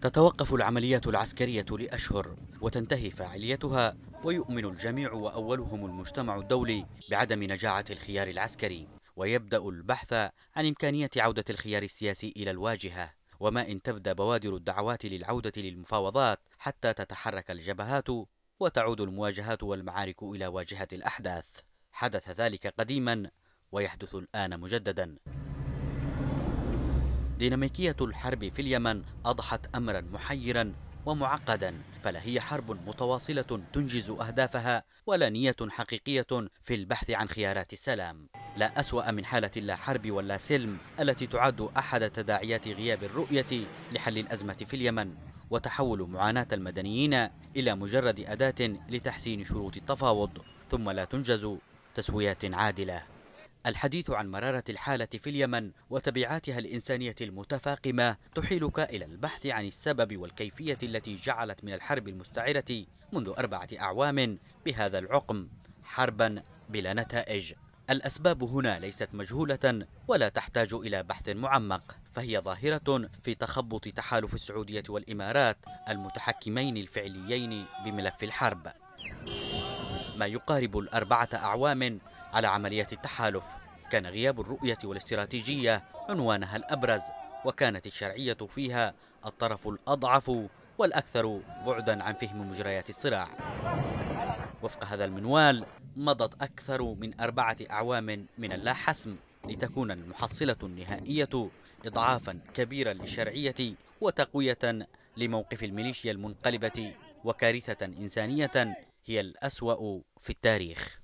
تتوقف العمليات العسكرية لأشهر وتنتهي فاعليتها ويؤمن الجميع وأولهم المجتمع الدولي بعدم نجاعة الخيار العسكري ويبدأ البحث عن إمكانية عودة الخيار السياسي إلى الواجهة وما إن تبدأ بوادر الدعوات للعودة للمفاوضات حتى تتحرك الجبهات وتعود المواجهات والمعارك إلى واجهة الأحداث حدث ذلك قديما ويحدث الآن مجددا ديناميكية الحرب في اليمن أضحت أمرا محيرا ومعقدا فلا هي حرب متواصلة تنجز أهدافها ولا نية حقيقية في البحث عن خيارات السلام لا أسوأ من حالة لا حرب ولا سلم التي تعد أحد تداعيات غياب الرؤية لحل الأزمة في اليمن وتحول معاناة المدنيين إلى مجرد أداة لتحسين شروط التفاوض ثم لا تنجز تسويات عادلة الحديث عن مرارة الحالة في اليمن وتبعاتها الإنسانية المتفاقمة تحيلك إلى البحث عن السبب والكيفية التي جعلت من الحرب المستعرة منذ أربعة أعوام بهذا العقم حربا بلا نتائج الأسباب هنا ليست مجهولة ولا تحتاج إلى بحث معمق فهي ظاهرة في تخبط تحالف السعودية والإمارات المتحكمين الفعليين بملف الحرب ما يقارب الأربعة أعوام على عمليات التحالف كان غياب الرؤية والاستراتيجية عنوانها الأبرز وكانت الشرعية فيها الطرف الأضعف والأكثر بعدا عن فهم مجريات الصراع وفق هذا المنوال مضت أكثر من أربعة أعوام من اللا حسم لتكون المحصلة النهائية إضعافا كبيرا للشرعية وتقوية لموقف الميليشيا المنقلبة وكارثة إنسانية هي الأسوأ في التاريخ